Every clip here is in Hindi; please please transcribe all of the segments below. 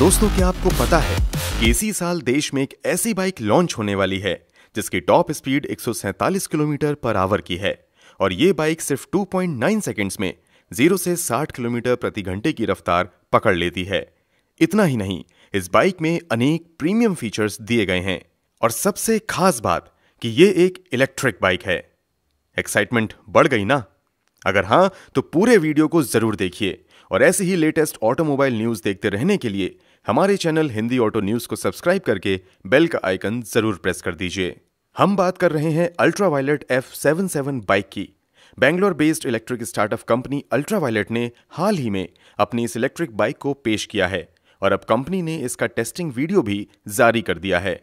दोस्तों क्या आपको पता है कि इसी साल देश में एक ऐसी बाइक लॉन्च होने वाली है जिसकी top speed 147 kilometre per hour की है और ये बाइक सिर्फ 2.9 सेकंड्स में 0 से 60 किलोमीटर प्रति घंटे की रफ्तार पकड़ लेती है इतना ही नहीं इस बाइक में अनेक प्रीमियम फीचर्स दिए गए हैं और सबसे खास बात कि ये एक इलेक्ट्रिक बाइक है एक्साइटमेंट बढ़ गई ना अगर हां तो पूरे वीडियो को जरूर देखिए और ऐसे ही लेटेस्ट ऑटोमोबाइल न्यूज देखते रहने के लिए हमारे चैनल हिंदी ऑटो न्यूज को सब्सक्राइब करके बेल का आइकन जरूर प्रेस कर दीजिए हम बात कर रहे हैं Ultra F seven seven bike की Bangalore based electric startup company Ultra ने हाल ही में अपनी इस इलेक्ट्रिक बाइक को पेश किया है और अब कंपनी ने इसका टेस्टिंग वीडियो भी जारी कर दिया है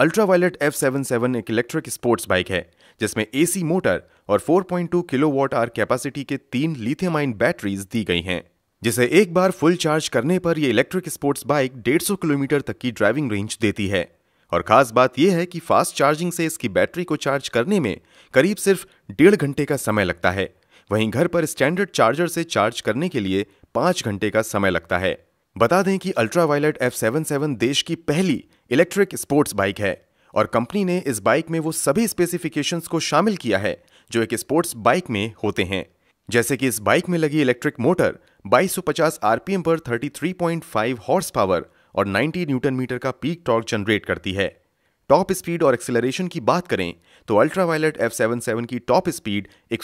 अल्ट्रा एफ सेवन सेवन एक इलेक्ट्रिक स्पोर्ट्स बाइक है जिसमें एसी मोटर और 4.2 किलोवाट आर कैपेसिटी के तीन लिथियम आइन बैटरीज दी गई हैं जिसे एक बार फुल चार्ज करने पर यह इलेक्ट्रिक स्पोर्ट्स बाइक 150 किलोमीटर तक की ड्राइविंग रेंज देती है और खास बात यह है कि फास्ट चार्जिंग से इसकी बैटरी को चार्ज करने में करीब सिर्फ डेढ़ घंटे का समय लगता है वहीं घर पर स्टैंडर्ड चार्जर से चार्ज करने के लिए पांच घंटे का समय लगता है बता दें कि अल्ट्रा वायलट एफ देश की पहली इलेक्ट्रिक स्पोर्ट्स बाइक है और कंपनी ने इस बाइक में वो सभी स्पेसिफिकेशंस को शामिल किया है जो एक स्पोर्ट्स बाइक में होते हैं जैसे कि इस बाइक में लगी इलेक्ट्रिक मोटर 2250 आरपीएम पर 33.5 हॉर्स पावर और 90 न्यूटन मीटर का पीक टॉर्क जनरेट करती है टॉप स्पीड और एक्सेलरेशन की बात करें तो अल्ट्रावायलेट एफ की टॉप स्पीड एक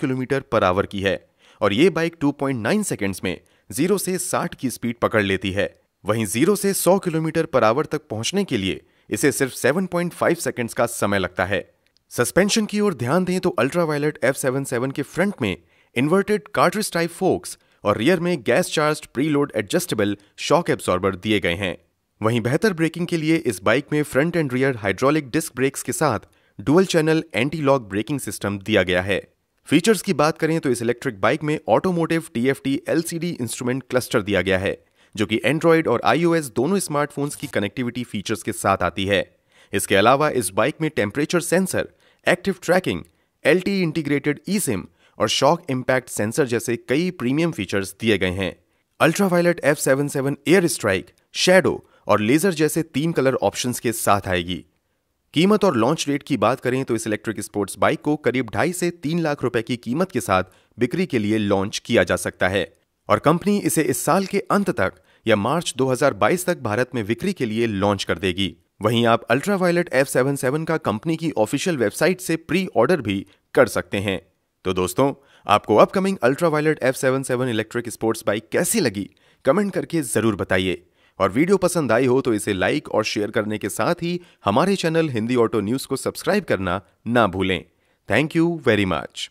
किलोमीटर पर आवर की है और ये बाइक 2.9 सेकेंड्स में 0 से 60 की स्पीड पकड़ लेती है वहीं 0 से 100 किलोमीटर पर आवर तक पहुंचने के लिए इसे सिर्फ 7.5 सेकेंड्स का समय लगता है सस्पेंशन की ओर ध्यान दें तो अल्ट्रावायलेट एफ के फ्रंट में इन्वर्टेड कार्ट्रिज टाइप फोक्स और रियर में gas charge preload adjustable shock absorber दिए गए हैं वहीं बेहतर ब्रेकिंग के लिए इस बाइक में front and rear hydraulic disc brakes के साथ dual channel anti lock braking system दिया गया है फीचर्स की बात करें तो इस इलेक्ट्रिक बाइक में automotive TFT LCD instrument cluster दिया गया है जो कि एंड्रॉयड और आईओएस दोनों स्मार्टफोन्स की कनेक्टिविटी फीचर्स के साथ आती है इसके अलावा इस बाइक में temperature sensor active tracking L integrated e SIM और शॉक इम्पैक्ट सेंसर जैसे कई प्रीमियम फीचर्स दिए गए हैं Ultraviolette F seven seven air strike shadow और लेजर जैसे तीन कलर ऑप्शन के साथ आएगी कीमत और लॉन्च रेट की बात करें तो इस इलेक्ट्रिक स्पोर्ट्स बाइक को करीब ढाई से तीन लाख रुपए की कीमत के साथ बिक्री के लिए लॉन्च किया जा सकता है और कंपनी इसे इस साल के अंत तक या मार्च 2022 तक भारत में बिक्री के लिए लॉन्च कर देगी वहीं आप अल्ट्रावायलेट एफ सेवन सेवन का कंपनी की ऑफिशियल वेबसाइट से प्री ऑर्डर भी कर सकते हैं तो दोस्तों आपको upcoming Ultraviolette F seven seven electric sports bike कैसी लगी कमेंट करके जरूर बताइए और वीडियो पसंद आई हो तो इसे लाइक और शेयर करने के साथ ही हमारे चैनल हिंदी ऑटो न्यूज को सब्सक्राइब करना ना भूलें थैंक यू वेरी मच